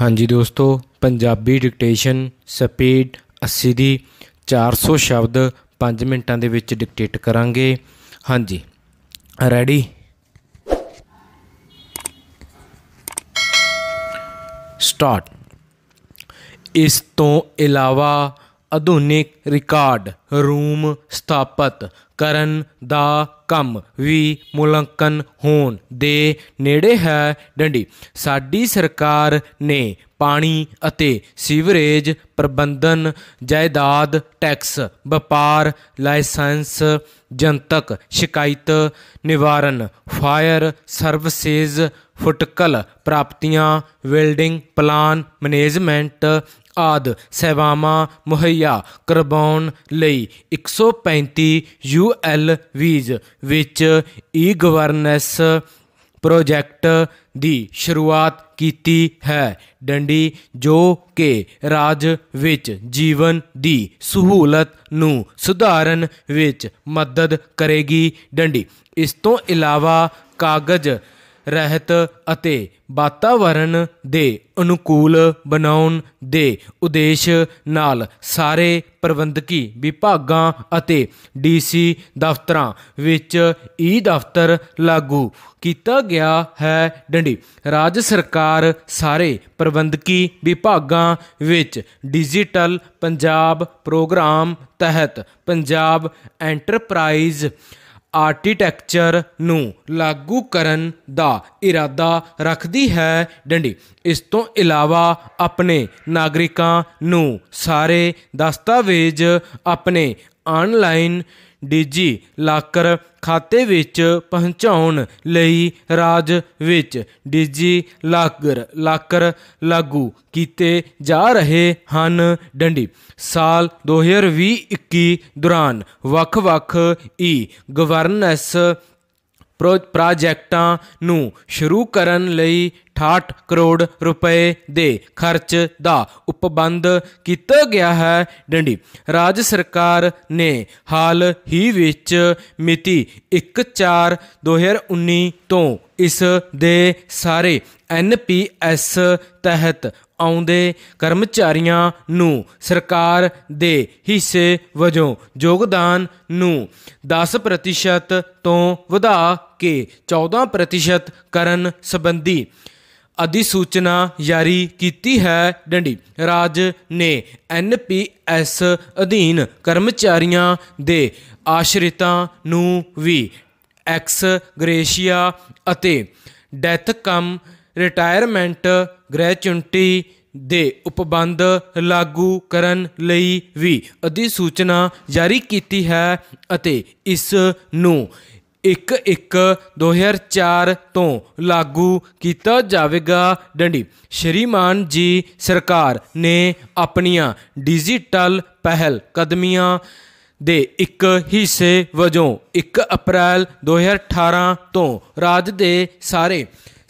ਹਾਂਜੀ ਦੋਸਤੋ Punjabi dictation speed 80 ਦੀ 400 ਸ਼ਬਦ 5 ਮਿੰਟਾਂ ਦੇ ਵਿੱਚ ਡਿਕਟੇਟ ਕਰਾਂਗੇ ਹਾਂਜੀ ਰੈਡੀ ਸਟਾਰਟ ਇਸ ਤੋਂ ਇਲਾਵਾ ਆਧੁਨਿਕ ਰਿਕਾਰਡ ਰੂਮ ਸਥਾਪਤ ਕਰਨ ਦਾ ਕੰਮ ਵੀ ਮੁਲੰਕਨ ਹੋਣ ਦੇ ਨੇੜੇ ਹੈ ਡੰਡੀ ਸਾਡੀ ਸਰਕਾਰ ਨੇ ਪਾਣੀ ਅਤੇ ਸੀਵਰੇਜ ਪ੍ਰਬੰਧਨ ਜਾਇਦਾਦ ਟੈਕਸ ਵਪਾਰ ਲਾਇਸੈਂਸ ਜਨਤਕ ਸ਼ਿਕਾਇਤ ਨਿਵਾਰਨ ਫਾਇਰ ਸਰਵਿਸਿਜ਼ ਫੁਟਕਲ ਪ੍ਰਾਪਤੀਆਂ ਬਿਲਡਿੰਗ ਪਲਾਨ ਮੈਨੇਜਮੈਂਟ ਆਦ ਸੇਵਾਵਾਂ ਮੁਹੱਈਆ ਕਰਵਾਉਣ ਲਈ 135 ਯੂਐਲ ਵੀਜ਼ ਵਿੱਚ ਈ ਗਵਰਨੈਂਸ ਪ੍ਰੋਜੈਕਟ ਦੀ ਸ਼ੁਰੂਆਤ ਕੀਤੀ ਹੈ ਡੰਡੀ ਜੋ ਕਿ ਰਾਜ ਵਿੱਚ ਜੀਵਨ ਦੀ ਸਹੂਲਤ ਨੂੰ ਸੁਧਾਰਨ ਵਿੱਚ ਮਦਦ ਕਰੇਗੀ ਡੰਡੀ ਇਸ ਤੋਂ ਇਲਾਵਾ ਕਾਗਜ਼ ਰਹਿਤ ਅਤੇ ਵਾਤਾਵਰਣ ਦੇ ਅਨੁਕੂਲ ਬਣਾਉਣ ਦੇ ਉਦੇਸ਼ ਨਾਲ ਸਾਰੇ ਪ੍ਰਬੰਧਕੀ ਵਿਭਾਗਾਂ ਅਤੇ ਡੀਸੀ ਦਫ਼ਤਰਾਂ ਵਿੱਚ ਈ ਦਫ਼ਤਰ ਲਾਗੂ ਕੀਤਾ ਗਿਆ ਹੈ ਡੰਡੀ ਰਾਜ ਸਰਕਾਰ ਸਾਰੇ ਪ੍ਰਬੰਧਕੀ ਵਿਭਾਗਾਂ ਵਿੱਚ ਡਿਜੀਟਲ ਪੰਜਾਬ ਪ੍ਰੋਗਰਾਮ ਤਹਿਤ ਪੰਜਾਬ ਐਂਟਰਪ੍ਰਾਈਜ਼ ਆਰਕੀਟੈਕਚਰ ਨੂੰ ਲਾਗੂ ਕਰਨ ਦਾ ਇਰਾਦਾ ਰੱਖਦੀ ਹੈ ਡੰਡੀ ਇਸ ਤੋਂ ਇਲਾਵਾ ਆਪਣੇ ਨਾਗਰਿਕਾਂ ਨੂੰ ਸਾਰੇ ਦਸਤਾਵੇਜ਼ ਆਪਣੇ ਆਨਲਾਈਨ ਡੀਜੀ ਲਾਕਰ ਖਾਤੇ ਵਿੱਚ ਪਹੁੰਚਾਉਣ ਲਈ ਰਾਜ ਵਿੱਚ ਡੀਜੀ ਲਾਕਰ ਲਾਕਰ ਲਾਗੂ ਕੀਤੇ ਜਾ ਰਹੇ ਹਨ ਡੰਡੀ ਸਾਲ 2021 ਦੌਰਾਨ ਵੱਖ-ਵੱਖ ਈ ਗਵਰਨੈਂਸ ਪ੍ਰੋਜੈਕਟਾਂ ਨੂੰ ਸ਼ੁਰੂ ਕਰਨ ਲਈ 68 ਕਰੋੜ ਰੁਪਏ ਦੇ ਖਰਚ ਦਾ ਉਪਬੰਧ ਕੀਤਾ ਗਿਆ ਹੈ ਡੰਡੀ ਰਾਜ ਸਰਕਾਰ ਨੇ ਹਾਲ ਹੀ ਵਿੱਚ ਮਿਤੀ 1/4/2019 ਤੋਂ ਇਸ ਦੇ ਸਾਰੇ ਐਨਪੀਐਸ ਤਹਿਤ ਆਉਂਦੇ ਕਰਮਚਾਰੀਆਂ ਨੂੰ ਸਰਕਾਰ ਦੇ ਹਿੱਸੇ ਵਜੋਂ ਯੋਗਦਾਨ ਨੂੰ 10% ਤੋਂ ਵਧਾ ਕੇ 14% ਕਰਨ ਸੰਬੰਧੀ ਅਧਿਸੂਚਨਾ ਜਾਰੀ ਕੀਤੀ ਹੈ ਡੰਡੀ ਰਾਜ ਨੇ ਐਨਪੀਐਸ ਅਧੀਨ ਕਰਮਚਾਰੀਆਂ ਦੇ ਆਸ਼ਰਿਤਾਂ ਨੂੰ ਵੀ ਐਕਸ ਗ੍ਰੇਸ਼ੀਆ ਅਤੇ ਡੈਥ ਕਮ ਰਿਟਾਇਰਮੈਂਟ ਗ੍ਰੈਚੁਇਟੀ ਦੇ ਉਪਬੰਧ ਲਾਗੂ ਕਰਨ ਲਈ ਵੀ ਅਧਿਸੂਚਨਾ ਜਾਰੀ ਕੀਤੀ ਹੈ ਅਤੇ ਇਸ ਨੂੰ 1 2004 ਤੋਂ ਲਾਗੂ ਕੀਤਾ ਜਾਵੇਗਾ ਡੰਡੀ ਸ਼੍ਰੀਮਾਨ ਜੀ ਸਰਕਾਰ ਨੇ ਆਪਣੀਆਂ ਡਿਜੀਟਲ ਪਹਿਲ ਕਦਮੀਆਂ ਦੇ ਇੱਕ ਹਿੱਸੇ ਵਜੋਂ 1 ਅਪ੍ਰੈਲ 2018 ਤੋਂ ਰਾਜ ਦੇ ਸਾਰੇ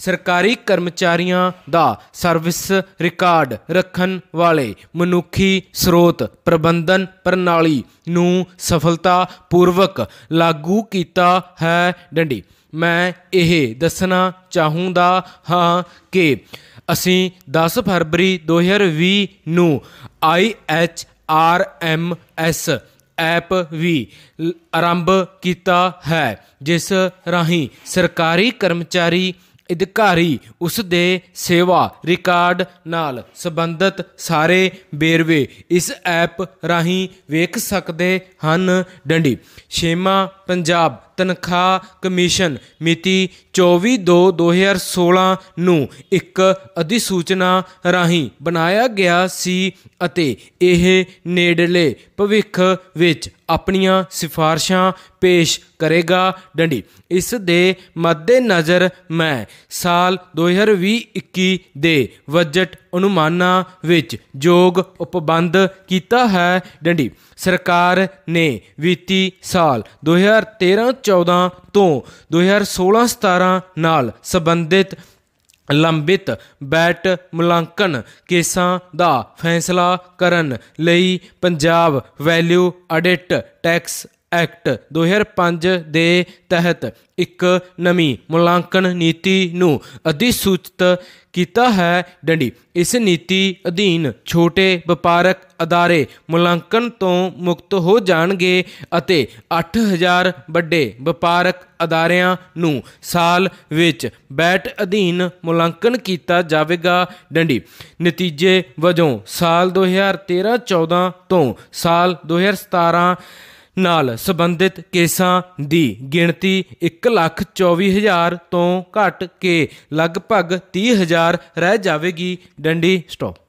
ਸਰਕਾਰੀ ਕਰਮਚਾਰੀਆਂ ਦਾ ਸਰਵਿਸ ਰਿਕਾਰਡ ਰੱਖਣ ਵਾਲੇ ਮਨੁੱਖੀ ਸਰੋਤ ਪ੍ਰਬੰਧਨ ਪ੍ਰਣਾਲੀ ਨੂੰ ਸਫਲਤਾਪੂਰਵਕ ਲਾਗੂ ਕੀਤਾ ਹੈ ਡੰਡੀ ਮੈਂ ਇਹ ਦੱਸਣਾ ਚਾਹੁੰਦਾ ਹਾਂ ਕਿ ਅਸੀਂ 10 ਫਰਵਰੀ 2020 ਨੂੰ IHRMS ਐਪ ਵੀ ਆਰੰਭ ਕੀਤਾ ਹੈ ਜਿਸ ਰਾਹੀਂ ਸਰਕਾਰੀ ਕਰਮਚਾਰੀ ਅਧਿਕਾਰੀ ਉਸ ਦੇ ਸੇਵਾ ਰਿਕਾਰਡ ਨਾਲ ਸੰਬੰਧਿਤ ਸਾਰੇ ਬੇਰਵੇ ਇਸ ਐਪ ਰਾਹੀਂ ਵੇਖ ਸਕਦੇ ਹਨ ਡੰਡੀ ਛੇਮਾ ਪੰਜਾਬ ਤਨਖਾਹ ਕਮਿਸ਼ਨ ਮਿਤੀ 24/2/2016 ਨੂੰ ਇੱਕ ਅਧਿਸੂਚਨਾ ਰਾਹੀਂ ਬਣਾਇਆ ਗਿਆ ਸੀ ਅਤੇ ਇਹ ਨੇੜਲੇ ਭਵਿੱਖ ਵਿੱਚ ਆਪਣੀਆਂ ਸਿਫਾਰਸ਼ਾਂ ਪੇਸ਼ ਕਰੇਗਾ ਡੰਡੀ ਇਸ ਦੇ ਮੱਦੇ ਨਜ਼ਰ ਮੈਂ ਸਾਲ 2021 ਦੇ ਬਜਟ ਅਨੁਮਾਨਾਂ ਵਿੱਚ ਜੋਗ ਉਪਬੰਧ ਕੀਤਾ ਹੈ ਡੰਡੀ ਸਰਕਾਰ ਨੇ ਵਿੱਤੀ ਸਾਲ 2013-14 ਤੋਂ 2016-17 ਨਾਲ ਸੰਬੰਧਿਤ ਲੰਬਿਤ ਬੈਟ ਮੁਲਾਂਕਣ ਕੇਸਾਂ ਦਾ ਫੈਸਲਾ ਕਰਨ ਲਈ Punjab value added tax act 2005 ਦੇ ਤਹਿਤ ਇੱਕ ਨਵੀਂ ਮੁਲਾਂਕਣ ਨੀਤੀ ਨੂੰ ਅਧਿਸੂਚਿਤ ਕੀਤਾ ਹੈ ਡੰਡੀ ਇਸ ਨੀਤੀ ਅਧੀਨ ਛੋਟੇ ਵਪਾਰਕ ਅਦਾਰੇ ਮੁਲਾਂਕਣ ਤੋਂ ਮੁਕਤ ਹੋ ਜਾਣਗੇ ਅਤੇ 8000 ਵੱਡੇ ਵਪਾਰਕ ਅਦਾਰਿਆਂ ਨੂੰ ਸਾਲ ਵਿੱਚ ਬੈਟ ਅਧੀਨ ਮੁਲਾਂਕਣ ਕੀਤਾ ਜਾਵੇਗਾ ਡੰਡੀ ਨਤੀਜੇ ਵਜੋਂ ਸਾਲ 2013-14 ਤੋਂ ਸਾਲ 2017 ਨਾਲ ਸੰਬੰਧਿਤ ਕੇਸਾਂ ਦੀ ਗਿਣਤੀ 1,24,000 ਤੋਂ ਘਟ ਕੇ ਲਗਭਗ 30000 ਰਹਿ ਜਾਵੇਗੀ ਡੰਡੀ ਸਟਾਪ